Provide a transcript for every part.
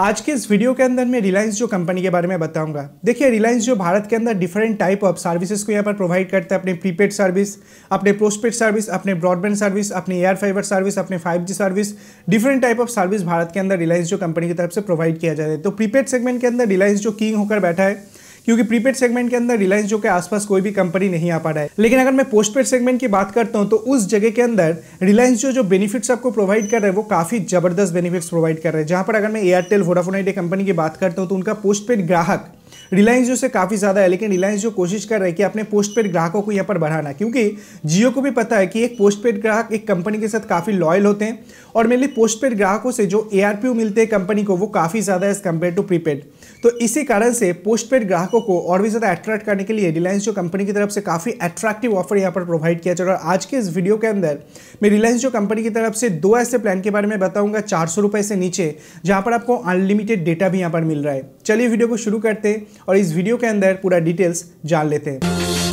आज के इस वीडियो के अंदर मैं रिलायंस जो कंपनी के बारे में बताऊंगा देखिए रिलायंस जो भारत के अंदर डिफरेंट टाइप ऑफ सर्विसेज को यहाँ पर प्रोवाइड करता है अपने प्रीपेड सर्विस अपने पोस्टपेड सर्विस अपने ब्रॉडबैंड सर्विस अपने एयर फाइबर सर्विस अपने 5G service different type of service Bharat के अंदर रिलायंस जो कंपनी की तरफ से प्रोवाइड किया रहा है तो प्रीपेड सेगमेंट के अंदर रिलायंस जो किंग होकर बैठा है क्योंकि प्रीपेड सेगमेंट के अंदर रिलायंस जो के आसपास कोई भी कंपनी नहीं आ पा रहा है लेकिन अगर मैं पोस्टपेड सेगमेंट की बात करता हूं तो उस जगह के अंदर रिलायंस जो जो बेनिफिट्स आपको प्रोवाइड कर रहे हैं वो काफी जबरदस्त बेनिफिट्स प्रोवाइड कर रहे हैं जहां पर अगर मैं एयरटेल वोडाफोन आइडिया कंपनी की बात करता हूँ तो उनका पोस्टपेड ग्राहक रिलायंस जियो से काफ़ी ज़्यादा है लेकिन रिलायंस जो कोशिश कर रहे हैं कि अपने पोस्ट पेड ग्राहकों को यहाँ पर बढ़ाना क्योंकि जियो को भी पता है कि एक पोस्ट पेड ग्राहक एक कंपनी के साथ काफ़ी लॉयल होते हैं और मेरे पोस्ट पेड ग्राहकों से जो ए मिलते हैं कंपनी को वो काफ़ी ज़्यादा एज़ कम्पेयर टू प्रीपेड तो इसी कारण से पोस्ट पेड ग्राहकों को और भी ज़्यादा अट्रैक्ट करने के लिए रिलायंस जो कंपनी की तरफ से काफ़ी अट्रैक्टिव ऑफर यहाँ पर प्रोवाइड किया जा रहा है आज के इस वीडियो के अंदर मैं रिलायंस जो कंपनी की तरफ से दो ऐसे प्लान के बारे में बताऊंगा चार सौ रुपए से नीचे जहां पर आपको अनलिमिटेड डेटा भी यहाँ पर मिल रहा है चलिए वीडियो को शुरू करते हैं और इस वीडियो के अंदर पूरा डिटेल्स जान लेते हैं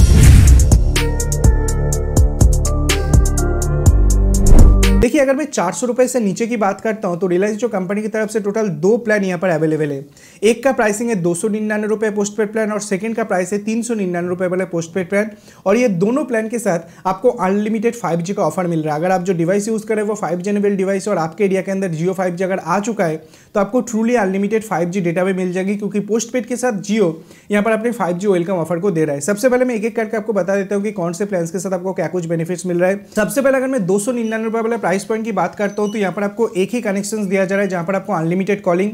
देखिए अगर मैं चार सौ रुपये से नीचे की बात करता हूँ तो रिलायंस जो कंपनी की तरफ से टोटल दो प्लान यहाँ पर अवेलेबल है एक का प्राइसिंग है दो सौ निन्यानवे रुपये पोस्ट पेड प्लान और सेकंड का प्राइस है तीन सौ निन्यानवे रुपये वाला पोस्ट पेड प्लान और ये दोनों प्लान के साथ आपको अनलिमिटेड फाइव जी का ऑफर मिल रहा है अगर आप जो डिवाइस यूज़ करें वो फाइव जेनेबल डिवाइस और आपके एरिया के अंदर जियो फाइव जी अगर आ चुका है तो आपको truly unlimited five G data भी मिल जाएगी क्योंकि पोस्ट पेड के साथ जियो यहाँ पर अपने फाइव जी वेलकम ऑफर को दे रहा है सबसे पहले मैं एक एक करके आपको बता देता हूँ कि कौन से प्लान के साथ आपको क्या कुछ बेनिफिट्स मिल रहा है सबसे पहले अगर मैं दो सौ निन्यानवे रुपये वाले प्राइस प्राइस पॉइंट की बात करता हूँ तो यहाँ पर आपको एक ही कनेक्शन दिया जा रहा है जहाँ पर आपको अनलिमिटेड कॉलिंग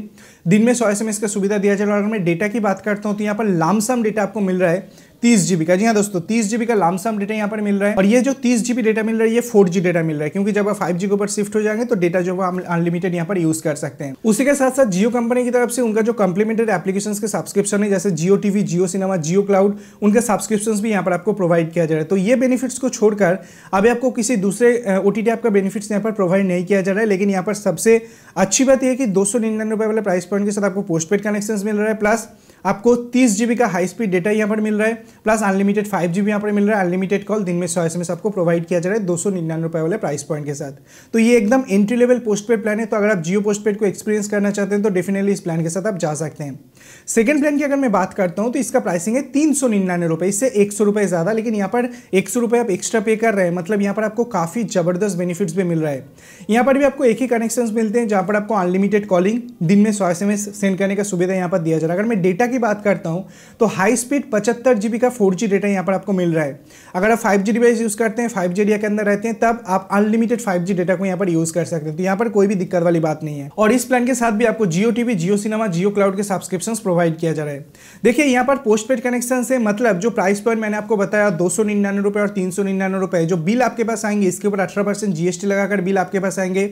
दिन में सौ एस का सुविधा दिया जा रहा है और मैं डेटा की बात करता हूँ तो यहाँ पर लामसम डेटा आपको मिल रहा है तीस जीबी का जी हाँ दोस्तों तीस जीबी का लामसम डेटा यहाँ पर मिल रहा है और ये जो तीस जीबी डेटा मिल रहा है ये फोर जी डेटा मिल रहा है क्योंकि जब आप फाइव जी के ऊपर शिफ्ट हो जाएंगे तो डेटा जो हम अनलिमिटेड यहाँ पर यूज कर सकते हैं उसी के साथ साथ जियो कंपनी की तरफ से उनका जो कम्प्लीमेंटेड एप्लीकेशन के सब्सक्रिप्शन है जैसे Jio TV Jio cinema Jio cloud उनके सब्सक्रिप्शन भी यहाँ पर आपको प्रोवाइड किया जा रहा है तो ये बेनिफिट्स को छोड़कर अभी आपको किसी दूसरे ओ टी आपका बेनिफिट्स यहाँ पर प्रोवाइड नहीं किया जा रहा है लेकिन यहाँ पर सबसे अच्छी बात यह कि दो सौ निन्यानवे वाले प्राइस पॉइंट के साथ आपको पोस्टपेड कनेक्शन मिल रहा है प्लस आपको तीस जीबी का हाई स्पीड डेटा यहाँ पर मिल रहा है प्लस अनलिमिटेड फाइव जी यहाँ पर मिल रहा है अनलिमिटेड कॉल दिन में सौ एस आपको प्रोवाइड किया जा रहा है दो सौ निन्यानवे वाले प्राइस पॉइंट के साथ तो ये एकदम entry level postpaid plan है तो अगर आप जियो पोस्ट पेड को एक्सपीरियंस करना चाहते हैं तो डेफिनेटली इस प्लान के साथ आप जा सकते हैं सेकेंड प्लान की अगर मैं बात करता हूँ तो इसका प्राइसिंग है तीन सौ निन्यानवे रुपये इससे एक सौ रुपये ज़्यादा लेकिन यहाँ पर एक सौ रुपये आप एक्स्ट्रा पे कर रहे हैं मतलब यहाँ पर आपको काफ़ी ज़बरदस्त बेनिफिट्स भी मिल रहा है यहाँ पर भी आपको एक ही कनेक्शन मिलते हैं जहाँ पर आपको अनलिमिटेड कॉलिंग दिन में सौ एस सेंड करने का सुविधा यहाँ पर दिया जा रहा है अगर मैं डेटा डेटा की बात करता हूँ तो हाई स्पीड पचहत्तर जी का फोर जी डेटा यहाँ पर आपको मिल रहा है अगर आप फाइव जी डिवाइस यूज़ करते हैं फाइव जी एरिया के अंदर रहते हैं तब आप अनलिमिटेड फाइव जी डेटा को यहाँ पर यूज़ कर सकते हैं तो यहाँ पर कोई भी दिक्कत वाली बात नहीं है और इस प्लान के साथ भी आपको Jio T V Jio cinema Jio cloud के सब्सक्रिप्शन प्रोवाइड किया जा रहा है देखिए यहाँ पर पोस्ट पेड कनेक्शन से मतलब जो प्राइस पॉइंट मैंने आपको बताया दो सौ निन्यानवे रुपये और तीन सौ निन्यानवे रुपये जो बिल आपके पास आएंगे इसके ऊपर अठारह परसेंट जीएसटी लगाकर बिल आपके पास आएंगे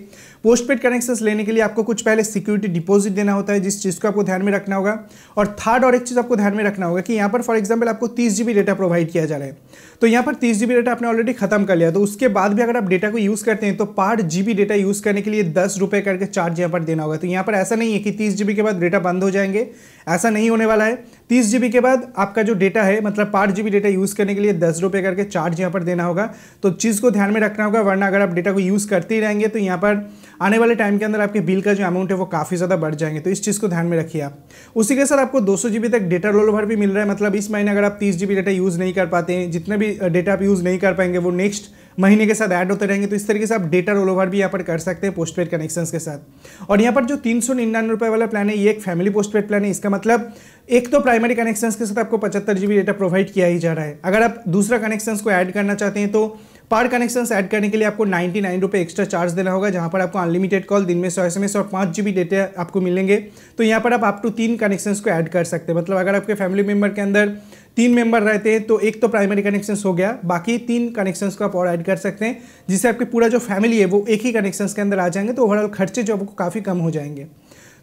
पोस्ट पेड कनेक्शन लेने के लिए आपको कुछ पहले सिक्योरिटी डिपोजिट देना होता है जिस चीज़ को आपको ध्यान में रखना होगा और थर्ड और एक चीज़ आपको ध्यान में रखना होगा कि यहाँ पर फॉर एग्जाम्पल आपको तीस जी डेटा प्रोवाइड किया जा रहा है तो यहाँ पर तीस जी डेटा आपने ऑलरेडी खत्म कर लिया तो उसके बाद भी अगर आप डेटा को यूज़ करते हैं तो पार जी डेटा यूज़ करने के लिए दस रुपये करके चार्ज यहाँ पर देना होगा तो यहाँ पर ऐसा नहीं है कि तीस के बाद डेटा बंद हो जाएंगे ऐसा नहीं होने वाला है तीस जी के बाद आपका जो डेटा है मतलब पार जी डेटा यूज़ करने के लिए दस रुपये करके चार्ज यहाँ पर देना होगा तो चीज़ को ध्यान में रखना होगा वरना अगर आप डेटा को यूज़ करते ही रहेंगे तो यहाँ पर आने वाले टाइम के अंदर आपके बिल का जो अमाउंट है वो काफ़ी ज़्यादा बढ़ जाएंगे तो इस चीज़ को ध्यान में रखिए आप उसी के साथ आपको 200 जीबी तक डेटा रोल ओवर भी मिल रहा है मतलब इस महीने अगर आप 30 जीबी डेटा यूज़ नहीं कर पाते हैं जितना भी डेटा आप यूज़ नहीं कर पाएंगे वो नेक्स्ट महीने के साथ ऐड होते रहेंगे तो इस तरीके से आप डेटा रोल ओवर भी यहाँ पर कर सकते हैं पोस्टपेड कनेक्शन के साथ और यहाँ पर जो तीन सौ निन्यानवे रुपये वाला प्लान है ये एक फैमिली पोस्ट पेड प्लान है इसका मतलब एक तो प्राइमरी कनेक्शंस के साथ आपको पचहत्तर जीबी डेटा प्रोवाइड किया ही जा रहा है अगर आप दूसरा कनेक्शंस को ऐड करना चाहते हैं तो पर कनेक्शन ऐड करने के लिए आपको नाइन्टी नाइन रुपये एक्स्ट्रा चार्ज देना होगा जहाँ पर आपको अनलिमिटेड कॉल दिन में सौ एस और पाँच जी बी डेटा आपको मिलेंगे तो यहाँ पर आप अप टू तीन कनेक्शन को ऐड कर सकते हैं मतलब अगर आपके फैमिली मेम्बर के अंदर तीन मेंबर रहते हैं तो एक तो प्राइमरी कनेक्शंस हो गया बाकी तीन कनेक्शंस को आप और ऐड कर सकते हैं जिससे आपकी पूरा जो फैमिली है वो एक ही कनेक्शंस के अंदर आ जाएंगे तो ओवरऑल खर्चे जो आपको काफ़ी कम हो जाएंगे